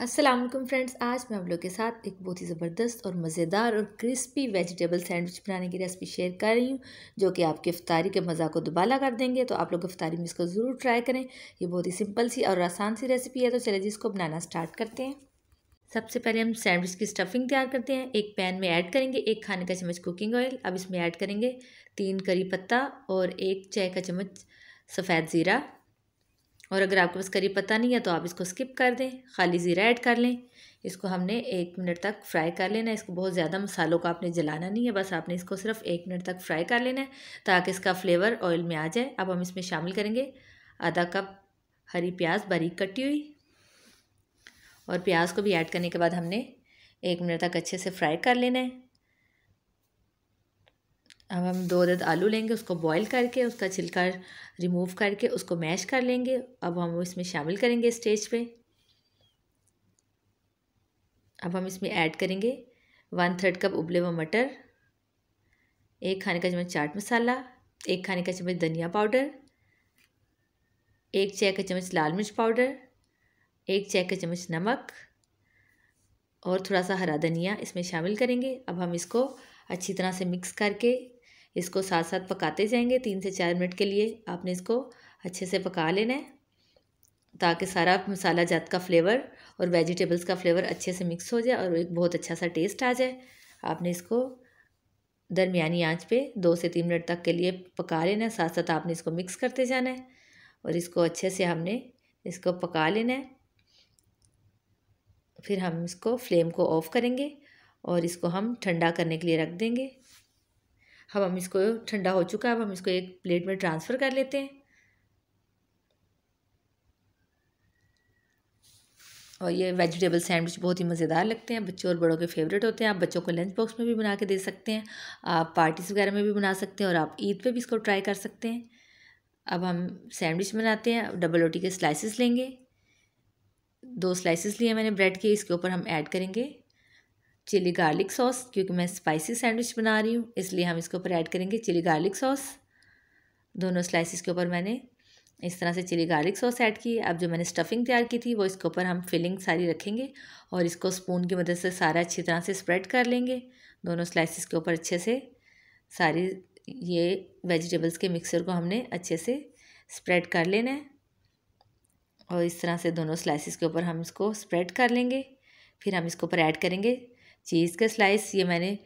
Aslam friends आज मैं आप लोग के साथ एक बहुत ही ज़बरदस्त और मज़ेदार और क्रिस्पी वेजिटेबल सैंडविच बनाने की रेसिपी शेयर कर रही हूँ जो कि आपके इफ्तारी के मज़ा को दुबाला कर देंगे तो आप लोग इफ्तारी में इसको ज़रूर ट्राई करें ये बहुत ही सिंपल सी और आसान सी रेसिपी है तो चले जी इसको बनाना स्टार्ट करते हैं सबसे पहले हम सैंडविच की स्टफिंग तैयार करते हैं एक पैन में ऐड करेंगे एक खाने का चम्मच कुकिंग ऑयल अब इसमें ऐड करेंगे तीन करी पत्ता और एक चाय का चम्मच सफ़ेद ज़ीरा और अगर आपके पास करी पता नहीं है तो आप इसको स्किप कर दें खाली ज़ीरा ऐड कर लें इसको हमने एक मिनट तक फ्राई कर लेना है इसको बहुत ज़्यादा मसालों को आपने जलाना नहीं है बस आपने इसको सिर्फ एक मिनट तक फ्राई कर लेना है ताकि इसका फ्लेवर ऑयल में आ जाए अब हम इसमें शामिल करेंगे आधा कप हरी प्याज बारीक कटी हुई और प्याज को भी ऐड करने के बाद हमने एक मिनट तक अच्छे से फ्राई कर लेना है अब हम दो अदद आलू लेंगे उसको बॉईल करके उसका छिलका रिमूव करके उसको मैश कर लेंगे अब हम इसमें शामिल करेंगे स्टेज पे अब हम इसमें ऐड करेंगे वन थर्ड कप उबले हुए मटर एक खाने का चम्मच चाट मसाला एक खाने का चम्मच धनिया पाउडर एक चाय का चम्मच लाल मिर्च पाउडर एक चाय का चम्मच नमक और थोड़ा सा हरा धनिया इसमें शामिल करेंगे अब हम इसको अच्छी तरह से मिक्स करके इसको साथ साथ पकाते जाएंगे तीन से चार मिनट के लिए आपने इसको अच्छे से पका लेना है ताकि सारा मसाला जात का फ्लेवर और वेजिटेबल्स का फ्लेवर अच्छे से मिक्स हो जाए और एक बहुत अच्छा सा टेस्ट आ जाए आपने इसको दरमियानी आंच पे दो से तीन मिनट तक के लिए पका लेना है साथ साथ आपने इसको मिक्स करते जाना है और इसको अच्छे से हमने इसको पका लेना है फिर हम इसको फ्लेम को ऑफ़ करेंगे और इसको हम ठंडा करने के लिए रख देंगे अब हम इसको ठंडा हो चुका है अब हम इसको एक प्लेट में ट्रांसफ़र कर लेते हैं और ये वेजिटेबल सैंडविच बहुत ही मज़ेदार लगते हैं बच्चों और बड़ों के फेवरेट होते हैं आप बच्चों को लंच बॉक्स में भी बना के दे सकते हैं आप पार्टीज़ वगैरह में भी बना सकते हैं और आप ईद पे भी इसको ट्राई कर सकते हैं अब हम सैंडविच बनाते हैं डबल रोटी के स्लाइसिस लेंगे दो स्लाइसिस लिए मैंने ब्रेड के इसके ऊपर हम ऐड करेंगे चिली गार्लिक सॉस क्योंकि मैं स्पाइसी सैंडविच बना रही हूँ इसलिए हम इसके ऊपर ऐड करेंगे चिली गार्लिक सॉस दोनों स्लाइसिस के ऊपर मैंने इस तरह से चिली गार्लिक सॉस ऐड की अब जो मैंने स्टफिंग तैयार की थी वो इसके ऊपर हम फिलिंग सारी रखेंगे और इसको स्पून की मदद से सारा अच्छी तरह से स्प्रेड कर लेंगे दोनों स्लाइसिस के ऊपर अच्छे से सारी ये वेजिटेबल्स के मिक्सर को हमने अच्छे से स्प्रेड कर लेना है और इस तरह से दोनों स्लाइसिस के ऊपर हम इसको स्प्रेड कर लेंगे फिर हम इसके ऊपर ऐड करेंगे चीज़ का स्लाइस ये मैंने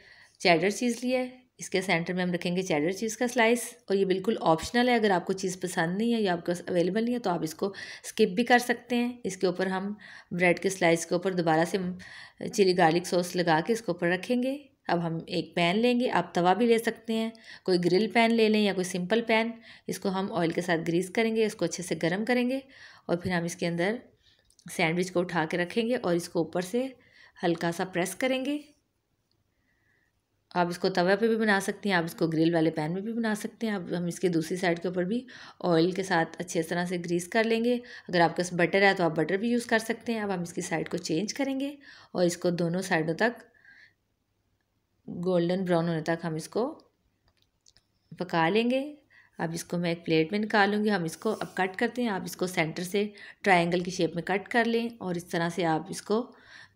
चैडर चीज़ लिया है इसके सेंटर में हम रखेंगे चैडर चीज़ का स्लाइस और ये बिल्कुल ऑप्शनल है अगर आपको चीज़ पसंद नहीं है या आपके पास अवेलेबल नहीं है तो आप इसको स्किप भी कर सकते हैं इसके ऊपर हम ब्रेड के स्लाइस के ऊपर दोबारा से चिली गार्लिक सॉस लगा के इसके ऊपर रखेंगे अब हम एक पैन लेंगे आप तवा भी ले सकते हैं कोई ग्रिल पैन ले लें या कोई सिंपल पैन इसको हम ऑयल के साथ ग्रीस करेंगे इसको अच्छे से गर्म करेंगे और फिर हम इसके अंदर सैंडविच को उठा के रखेंगे और इसको ऊपर से हल्का सा प्रेस करेंगे आप इसको तवे पे भी बना सकती हैं आप इसको ग्रिल वाले पैन में भी बना सकते हैं आप हम इसके दूसरी साइड के ऊपर भी ऑयल के साथ अच्छे तरह से ग्रीस कर लेंगे अगर आपके पास बटर है तो आप बटर भी यूज़ कर सकते हैं अब हम इसकी साइड को चेंज करेंगे और इसको दोनों साइडों तक गोल्डन ब्राउन होने तक हम इसको पका लेंगे अब इसको मैं एक प्लेट में निकालूंगी हम इसको अब कट करते हैं आप इसको सेंटर से ट्रायंगल की शेप में कट कर लें और इस तरह से आप इसको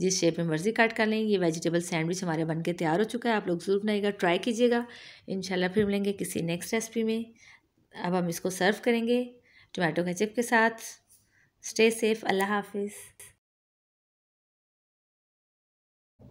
जिस शेप में मर्ज़ी कट कर लें ये वेजिटेबल सैंडविच हमारे बन के तैयार हो चुका है आप लोग ज़रूर बनाएगा ट्राई कीजिएगा इन फिर मिलेंगे किसी नेक्स्ट रेसिपी में अब हम इसको सर्व करेंगे टोमेटो केचप के साथ स्टे सेफ़ अल्लाह हाफिज़